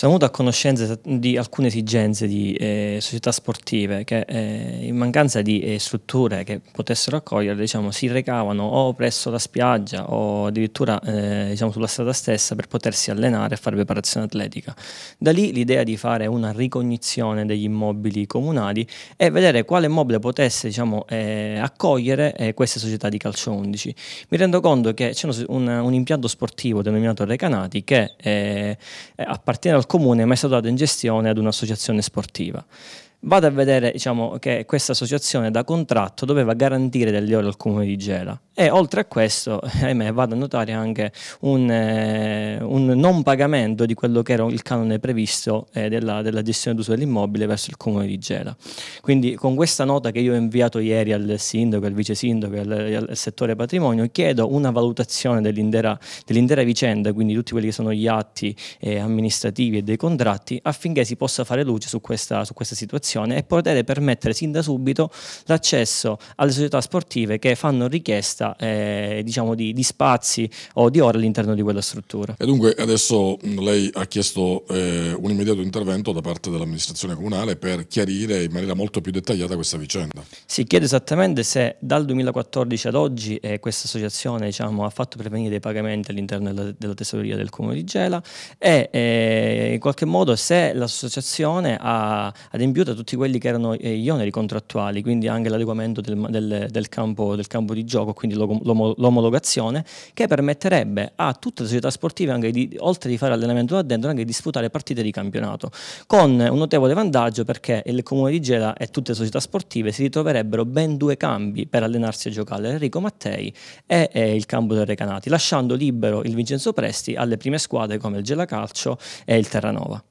Siamo venuti a conoscenza di alcune esigenze di eh, società sportive che eh, in mancanza di eh, strutture che potessero accogliere diciamo, si recavano o presso la spiaggia o addirittura eh, diciamo, sulla strada stessa per potersi allenare e fare preparazione atletica. Da lì l'idea di fare una ricognizione degli immobili comunali e vedere quale immobile potesse diciamo, eh, accogliere eh, queste società di calcio 11. Mi rendo conto che c'è un, un impianto sportivo denominato Recanati che appartiene al comune ma è stato dato in gestione ad un'associazione sportiva. Vado a vedere diciamo, che questa associazione da contratto doveva garantire delle ore al comune di Gela e oltre a questo, ahimè, vado a notare anche un, eh, un non pagamento di quello che era il canone previsto eh, della, della, gestione d'uso dell'immobile verso il comune di Gela. Quindi con questa nota che io ho inviato ieri al sindaco, al vice sindaco e al, al, settore patrimonio, chiedo una valutazione dell'intera, dell'intera, vicenda, quindi tutti quelli che sono gli atti eh, amministrativi e dei contratti, affinché si possa fare luce su questa, su questa situazione e poter permettere sin da subito l'accesso alle società sportive che fanno richiesta eh, diciamo di, di, spazi o di ore all'interno di quella struttura. E dunque adesso lei ha chiesto eh, un immediato intervento da parte dell'amministrazione comunale per chiarire in maniera molto più dettagliata questa vicenda. Si chiede esattamente se dal 2014 ad oggi eh, questa associazione diciamo, ha fatto prevenire dei pagamenti all'interno della, della tesoreria del Comune di Gela e eh, in qualche modo se l'associazione ha adempiuto a tutti quelli che erano eh, gli oneri contrattuali, quindi anche l'adeguamento del, del, del, campo, del campo di gioco, quindi quindi l'om- l'omologazione, che permetterebbe a tutte le società sportive, anche di, oltre di fare allenamento da dentro, anche di disputare partite di campionato, con un notevole vantaggio perché il comune di Gela e tutte le società sportive si ritroverebbero ben due cambi per allenarsi e giocare, Enrico Mattei e, e il campo del Recanati, lasciando libero il Vincenzo Presti alle prime squadre come il Gela Calcio e il Terranova.